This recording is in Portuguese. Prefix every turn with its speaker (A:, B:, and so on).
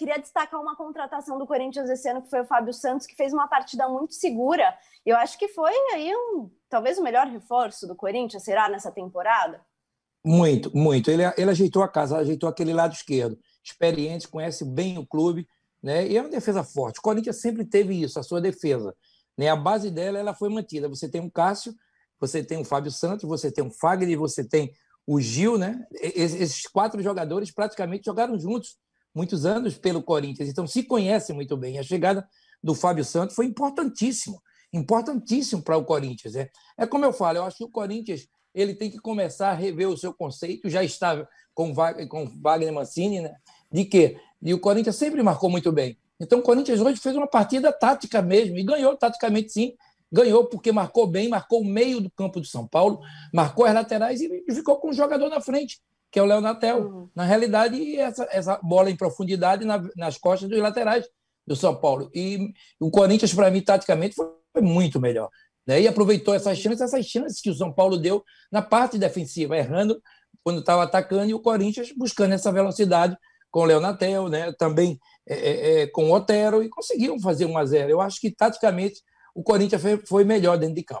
A: queria destacar uma contratação do Corinthians esse ano, que foi o Fábio Santos, que fez uma partida muito segura. Eu acho que foi aí um, talvez o melhor reforço do Corinthians, será, nessa temporada?
B: Muito, muito. Ele, ele ajeitou a casa, ajeitou aquele lado esquerdo. Experiente, conhece bem o clube, né? E é uma defesa forte. O Corinthians sempre teve isso, a sua defesa. Né? A base dela ela foi mantida. Você tem um Cássio, você tem o Fábio Santos, você tem o Fagner, você tem o Gil, né? Esses quatro jogadores praticamente jogaram juntos muitos anos pelo Corinthians, então se conhece muito bem. A chegada do Fábio Santos foi importantíssimo, importantíssimo para o Corinthians. É, é como eu falo, eu acho que o Corinthians ele tem que começar a rever o seu conceito, já está com, com Wagner Mancini, né? de que e o Corinthians sempre marcou muito bem. Então o Corinthians hoje fez uma partida tática mesmo e ganhou taticamente sim, ganhou porque marcou bem, marcou o meio do campo do São Paulo, marcou as laterais e ficou com o jogador na frente que é o Leonatel. Uhum. Na realidade, essa, essa bola em profundidade na, nas costas dos laterais do São Paulo. E o Corinthians, para mim, taticamente, foi muito melhor. Né? E aproveitou essas uhum. chances, essas chances que o São Paulo deu na parte defensiva, errando quando estava atacando, e o Corinthians buscando essa velocidade com o Leonatel, né? também é, é, é, com o Otero, e conseguiram fazer 1 a 0 Eu acho que, taticamente, o Corinthians foi melhor dentro de campo.